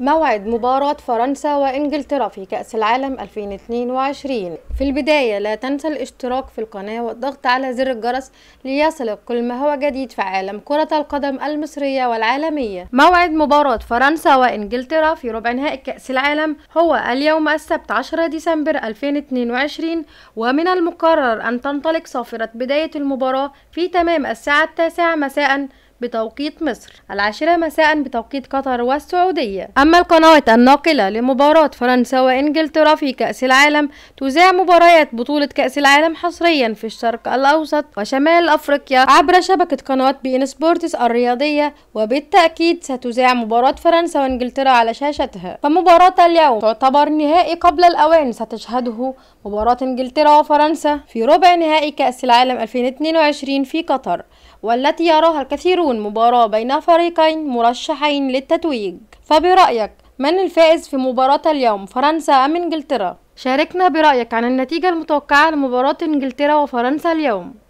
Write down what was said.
موعد مباراة فرنسا وإنجلترا في كأس العالم 2022 في البداية لا تنسى الاشتراك في القناة والضغط على زر الجرس ليصلك كل ما هو جديد في عالم كرة القدم المصرية والعالمية موعد مباراة فرنسا وإنجلترا في ربع نهائي كأس العالم هو اليوم السبت 10 ديسمبر 2022 ومن المقرر أن تنطلق صافرة بداية المباراة في تمام الساعة التاسعة مساء بتوقيت مصر العاشرة مساء بتوقيت قطر والسعودية أما القنوات الناقلة لمباراة فرنسا وإنجلترا في كأس العالم تذاع مباريات بطولة كأس العالم حصريا في الشرق الأوسط وشمال أفريقيا عبر شبكة قنوات بي إن سبورتس الرياضية وبالتأكيد ستذاع مباراة فرنسا وإنجلترا على شاشتها فمباراة اليوم تعتبر نهائي قبل الأوان ستشهده مباراة إنجلترا وفرنسا في ربع نهائي كأس العالم 2022 في قطر والتي يراها الكثيرون تكون مباراة بين فريقين مرشحين للتتويج فبرأيك من الفائز في مباراة اليوم فرنسا أم إنجلترا؟ شاركنا برأيك عن النتيجة المتوقعة لمباراة إنجلترا وفرنسا اليوم